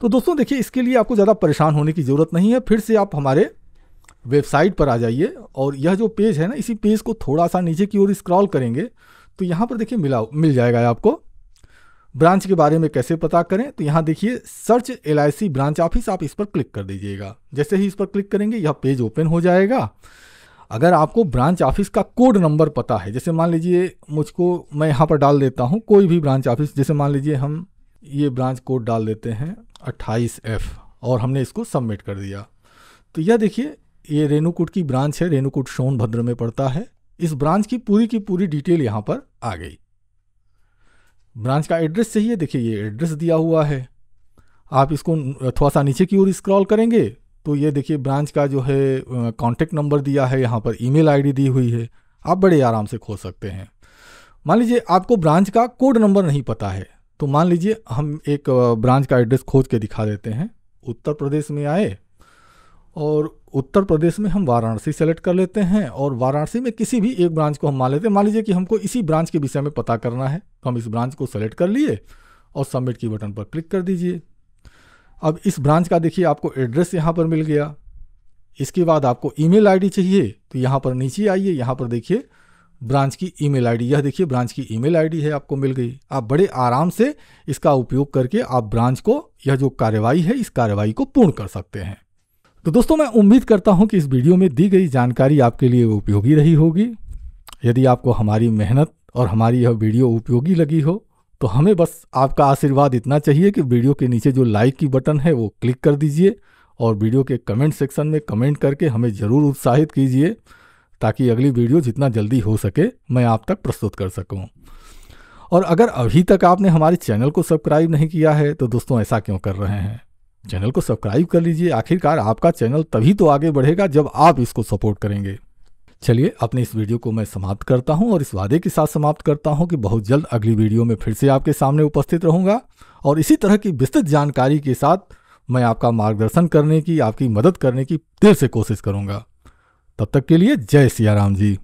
तो दोस्तों देखिए इसके लिए आपको ज़्यादा परेशान होने की ज़रूरत नहीं है फिर से आप हमारे वेबसाइट पर आ जाइए और यह जो पेज है ना इसी पेज को थोड़ा सा नीचे की ओर स्क्रॉल करेंगे तो यहाँ पर देखिए मिला मिल जाएगा आपको ब्रांच के बारे में कैसे पता करें तो यहाँ देखिए सर्च एल ब्रांच ऑफिस आप इस पर क्लिक कर दीजिएगा जैसे ही इस पर क्लिक करेंगे यह पेज ओपन हो जाएगा अगर आपको ब्रांच ऑफिस का कोड नंबर पता है जैसे मान लीजिए मुझको मैं यहाँ पर डाल देता हूँ कोई भी ब्रांच ऑफिस जैसे मान लीजिए हम ये ब्रांच कोड डाल देते हैं अट्ठाईस और हमने इसको सबमिट कर दिया तो यह देखिए ये रेणुकूट की ब्रांच है रेणुकूट सोनभद्र में पड़ता है इस ब्रांच की पूरी की पूरी डिटेल यहाँ पर आ गई ब्रांच का एड्रेस चाहिए देखिए ये एड्रेस दिया हुआ है आप इसको थोड़ा सा नीचे की ओर स्क्रॉल करेंगे तो ये देखिए ब्रांच का जो है कॉन्टेक्ट नंबर दिया है यहाँ पर ईमेल आईडी दी हुई है आप बड़े आराम से खोज सकते हैं मान लीजिए आपको ब्रांच का कोड नंबर नहीं पता है तो मान लीजिए हम एक ब्रांच का एड्रेस खोज के दिखा देते हैं उत्तर प्रदेश में आए और उत्तर प्रदेश में हम वाराणसी सेलेक्ट कर लेते हैं और वाराणसी में किसी भी एक ब्रांच को हम मान लेते हैं मान लीजिए कि हमको इसी ब्रांच के विषय में पता करना है तो हम इस ब्रांच को सेलेक्ट कर लिए और सबमिट की बटन पर क्लिक कर दीजिए अब इस ब्रांच का देखिए आपको एड्रेस यहाँ पर मिल गया इसके बाद आपको ईमेल आईडी चाहिए तो यहाँ पर नीचे आइए यहाँ पर देखिए ब्रांच की ईमेल आईडी यह देखिए ब्रांच की ईमेल आईडी है आपको मिल गई आप बड़े आराम से इसका उपयोग करके आप ब्रांच को यह जो कार्रवाई है इस कार्रवाई को पूर्ण कर सकते हैं तो दोस्तों मैं उम्मीद करता हूं कि इस वीडियो में दी गई जानकारी आपके लिए उपयोगी रही होगी यदि आपको हमारी मेहनत और हमारी यह वीडियो उपयोगी लगी हो तो हमें बस आपका आशीर्वाद इतना चाहिए कि वीडियो के नीचे जो लाइक की बटन है वो क्लिक कर दीजिए और वीडियो के कमेंट सेक्शन में कमेंट करके हमें ज़रूर उत्साहित कीजिए ताकि अगली वीडियो जितना जल्दी हो सके मैं आप तक प्रस्तुत कर सकूँ और अगर अभी तक आपने हमारे चैनल को सब्सक्राइब नहीं किया है तो दोस्तों ऐसा क्यों कर रहे हैं चैनल को सब्सक्राइब कर लीजिए आखिरकार आपका चैनल तभी तो आगे बढ़ेगा जब आप इसको सपोर्ट करेंगे चलिए अपने इस वीडियो को मैं समाप्त करता हूं और इस वादे के साथ समाप्त करता हूं कि बहुत जल्द अगली वीडियो में फिर से आपके सामने उपस्थित रहूंगा और इसी तरह की विस्तृत जानकारी के साथ मैं आपका मार्गदर्शन करने की आपकी मदद करने की देर से कोशिश करूंगा तब तक के लिए जय सियाराम जी